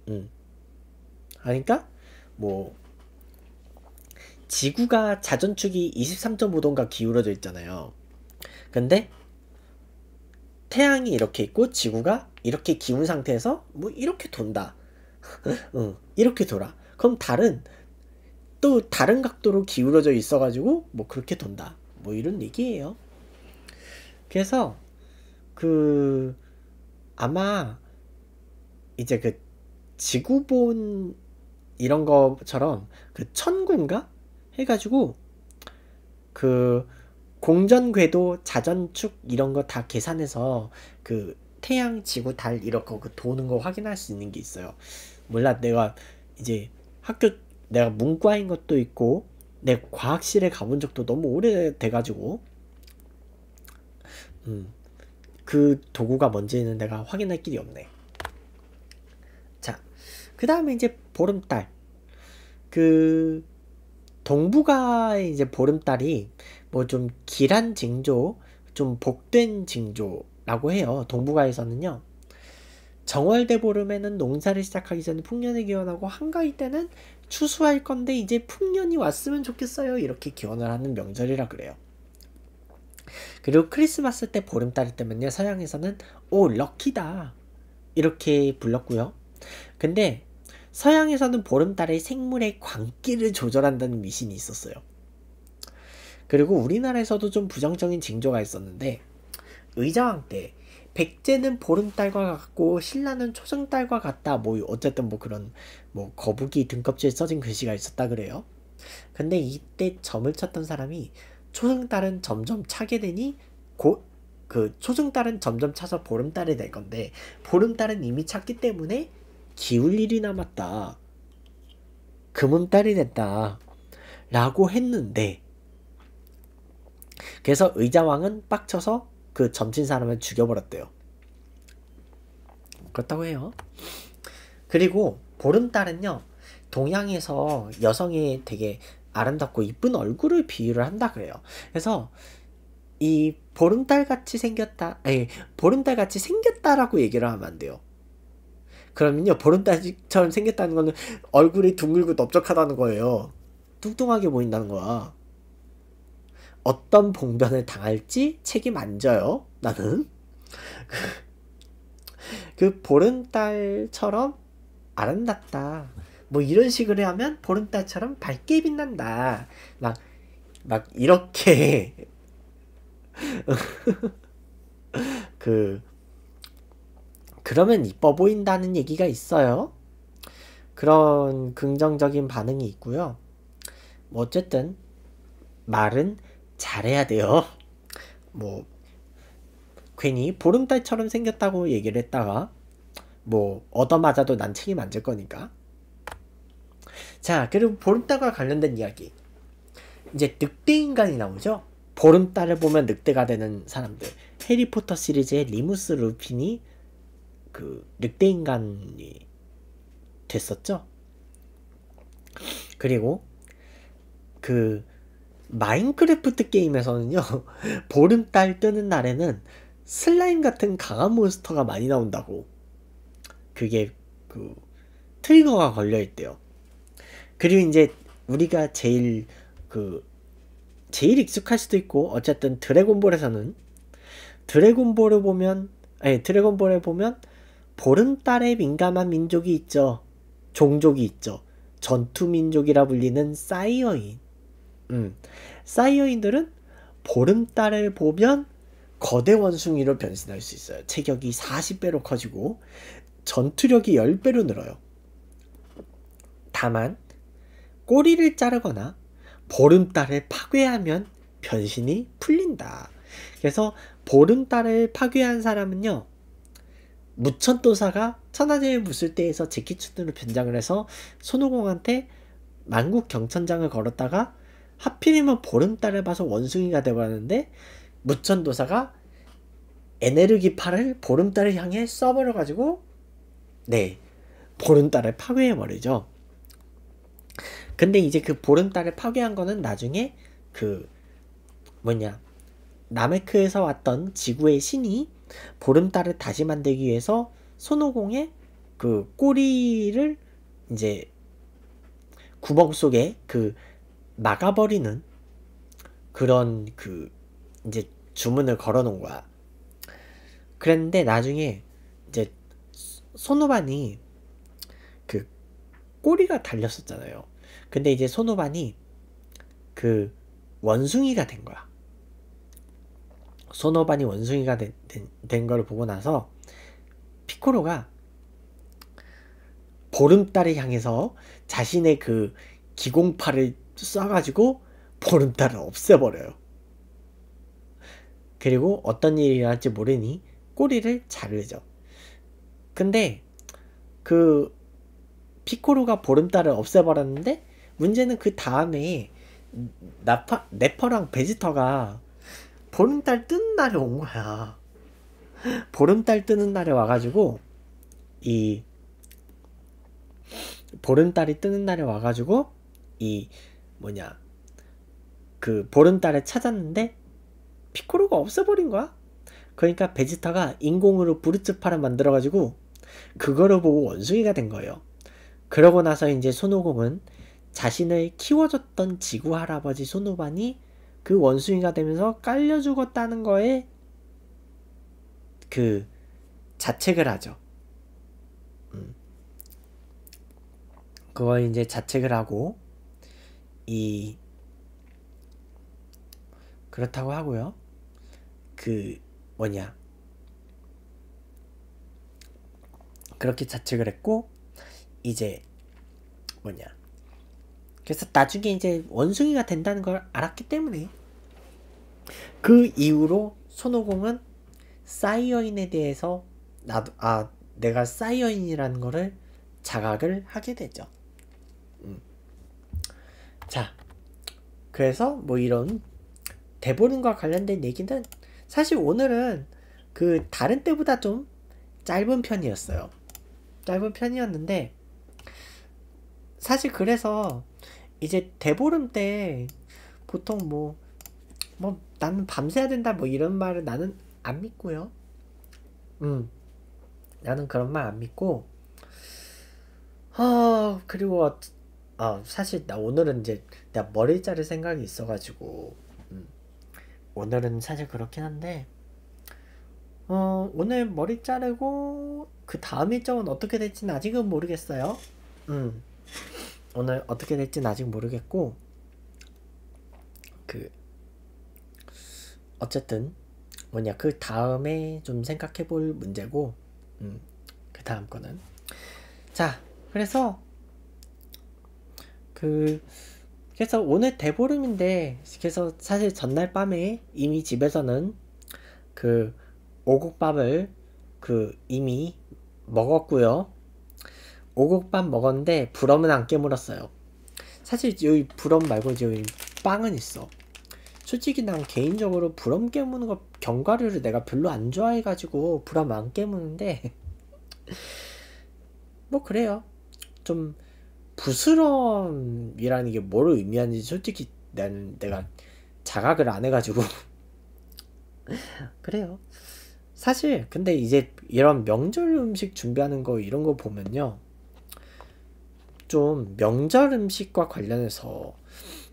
음. 그니까뭐 지구가 자전축이 23.5도인가 기울어져 있잖아요. 근데 태양이 이렇게 있고 지구가 이렇게 기운 상태에서 뭐 이렇게 돈다. 응, 이렇게 돌아. 그럼 다른 또 다른 각도로 기울어져 있어가지고 뭐 그렇게 돈다. 뭐 이런 얘기예요. 그래서 그 아마 이제 그 지구본 이런 것처럼 그 천군가 해가지고 그 공전 궤도 자전축 이런 거 다 계산해서 그 태양 지구 달 이렇게 그 도는 거 확인할 수 있는 게 있어요. 몰라 내가 이제 학교 내가 문과인 것도 있고 내 과학실에 가본 적도 너무 오래 돼가지고 음, 그 도구가 뭔지 는 내가 확인할 길이 없네. 자, 그 다음에 이제 보름달. 그 동북아의 이제 보름달이 뭐 좀 길한 징조, 좀 복된 징조라고 해요. 동북아에서는요. 정월대 보름에는 농사를 시작하기 전에 풍년을 기원하고 한가위 때는 추수할 건데 이제 풍년이 왔으면 좋겠어요. 이렇게 기원을 하는 명절이라 그래요. 그리고 크리스마스 때 보름달 때면요 서양에서는 오 럭키다 이렇게 불렀고요. 근데 서양에서는 보름달의 생물의 광기를 조절한다는 미신이 있었어요. 그리고 우리나라에서도 좀 부정적인 징조가 있었는데 의자왕 때 백제는 보름달과 같고 신라는 초승달과 같다 뭐 어쨌든 뭐 그런 뭐 거북이 등껍질에 써진 글씨가 있었다 그래요. 근데 이때 점을 쳤던 사람이 초승달은 점점 차게 되니 곧 그 초승달은 점점 차서 보름달이 될 건데 보름달은 이미 찼기 때문에 기울 일이 남았다. 금음달이 됐다. 라고 했는데 그래서 의자왕은 빡쳐서 그 점친 사람을 죽여버렸대요. 그렇다고 해요. 그리고 보름달은요. 동양에서 여성이 되게 아름답고 이쁜 얼굴을 비유를 한다 그래요. 그래서 이 보름달 같이 생겼다, 아니 보름달 같이 생겼다라고 얘기를 하면 안 돼요. 그러면요 보름달처럼 생겼다는 거는 얼굴이 둥글고 넓적하다는 거예요. 뚱뚱하게 보인다는 거야. 어떤 봉변을 당할지 책임 안 져요. 나는 그, 그 보름달처럼 아름답다. 뭐 이런 식으로 하면 보름달처럼 밝게 빛난다. 막, 막 이렇게. 그, 그러면 이뻐 보인다는 얘기가 있어요. 그런 긍정적인 반응이 있고요. 뭐 어쨌든, 말은 잘해야 돼요. 뭐, 괜히 보름달처럼 생겼다고 얘기를 했다가, 뭐, 얻어맞아도 난 책임 안 질 거니까. 자, 그리고 보름달과 관련된 이야기. 이제 늑대 인간이 나오죠. 보름달을 보면 늑대가 되는 사람들. 해리포터 시리즈의 리무스 루핀이 그 늑대 인간이 됐었죠. 그리고 그 마인크래프트 게임에서는요. 보름달 뜨는 날에는 슬라임 같은 강한 몬스터가 많이 나온다고. 그게 그 트리거가 걸려 있대요. 그리고 이제 우리가 제일 그 제일 익숙할 수도 있고 어쨌든 드래곤볼에서는 드래곤볼을 보면 아니 드래곤볼에 보면 보름달에 민감한 민족이 있죠. 종족이 있죠. 전투민족이라 불리는 사이어인. 음. 사이어인들은 보름달을 보면 거대 원숭이로 변신할 수 있어요. 체격이 40배로 커지고 전투력이 10배로 늘어요. 다만 꼬리를 자르거나 보름달을 파괴하면 변신이 풀린다. 그래서 보름달을 파괴한 사람은요. 무천도사가 천하제일 무술 때에서 제키춘으로 변장을 해서 손오공한테 만국 경천장을 걸었다가 하필이면 보름달을 봐서 원숭이가 되버렸는데 무천도사가 에네르기파를 보름달을 향해 써버려가지고 네 보름달을 파괴해버리죠. 근데 이제 그 보름달을 파괴한 거는 나중에 그 뭐냐 나메크에서 왔던 지구의 신이 보름달을 다시 만들기 위해서 손오공의 그 꼬리를 이제 구멍 속에 그 막아버리는 그런 그 이제 주문을 걸어놓은 거야. 그랬는데 나중에 이제 손오반이 그 꼬리가 달렸었잖아요. 근데 이제 손오반이 그 원숭이가 된 거야. 손오반이 원숭이가 된, 된, 된걸 보고 나서 피코로가 보름달을 향해서 자신의 그 기공파를 쏴가지고 보름달을 없애버려요. 그리고 어떤 일이 일어날지 모르니 꼬리를 자르죠. 근데 그 피코로가 보름달을 없애버렸는데 문제는 그 다음에 나파, 네퍼랑 베지터가 보름달 뜨는 날에 온 거야. 보름달 뜨는 날에 와가지고 이 보름달이 뜨는 날에 와가지고 이 뭐냐 그 보름달에 찾았는데 피코로가 없어버린 거야. 그러니까 베지터가 인공으로 브루츠파를 만들어가지고 그거를 보고 원숭이가 된 거예요. 그러고 나서 이제 손오공은 자신을 키워줬던 지구 할아버지 손노반이그 원숭이가 되면서 깔려 죽었다는 거에 그 자책을 하죠. 음. 그걸 이제 자책을 하고 이 그렇다고 하고요. 그 뭐냐 그렇게 자책을 했고 이제 뭐냐 그래서 나중에 이제 원숭이가 된다는 걸 알았기 때문에 그 이후로 손오공은 사이어인에 대해서 나도 아 내가 사이어인이라는 거를 자각을 하게 되죠. 음. 자, 그래서 뭐 이런 대보름과 관련된 얘기는 사실 오늘은 그 다른 때보다 좀 짧은 편이었어요. 짧은 편이었는데 사실 그래서 이제 대보름 때 보통 뭐, 뭐 나는 밤새야 된다 뭐 이런 말을 나는 안 믿고요. 음, 나는 그런 말 안 믿고. 어, 그리고 어, 어, 사실 나 오늘은 이제 내가 머리 자를 생각이 있어가지고 음, 오늘은 사실 그렇긴 한데 어, 오늘 머리 자르고 그 다음 일정은 어떻게 될지는 아직은 모르겠어요. 음. 오늘 어떻게 될지는 아직 모르겠고 그 어쨌든 뭐냐 그 다음에 좀 생각해 볼 문제고 음, 그 다음 거는 자 그래서 그 그래서 오늘 대보름인데 그래서 사실 전날 밤에 이미 집에서는 그 오곡밥을 그 이미 먹었고요 오곡밥 먹었는데 부럼은 안 깨물었어요. 사실 여기 부럼 말고 여기 빵은 있어. 솔직히 난 개인적으로 부럼 깨무는 거 견과류를 내가 별로 안 좋아해가지고 부럼 안 깨무는데 뭐 그래요. 좀 부스럼이라는 게 뭐를 의미하는지 솔직히 난 내가 자각을 안 해가지고 그래요. 사실 근데 이제 이런 명절 음식 준비하는 거 이런 거 보면요. 좀 명절 음식과 관련해서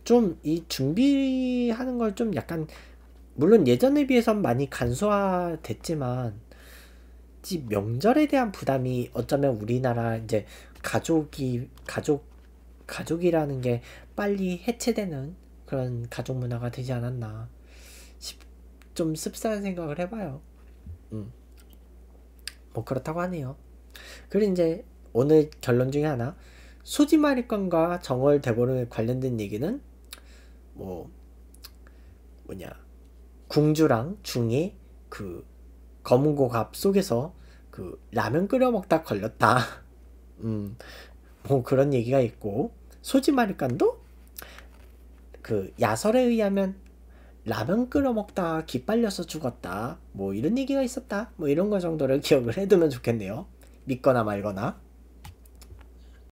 좀 이 준비하는 걸 좀 약간 물론 예전에 비해선 많이 간소화됐지만 이 명절에 대한 부담이 어쩌면 우리나라 이제 가족이 가족 가족이라는 게 빨리 해체되는 그런 가족 문화가 되지 않았나 싶, 좀 씁쓸한 생각을 해봐요. 음. 뭐 그렇다고 하네요. 그리고 이제 오늘 결론 중에 하나 소지마리 건과 정월 대보름에 관련된 얘기는 뭐 뭐냐 궁주랑 중이 그 검은 고갑 속에서 그 라면 끓여 먹다 걸렸다 음 뭐 그런 얘기가 있고 소지마리 건도 그 야설에 의하면 라면 끓여 먹다 기빨려서 죽었다 뭐 이런 얘기가 있었다 뭐 이런 거 정도를 기억을 해두면 좋겠네요 믿거나 말거나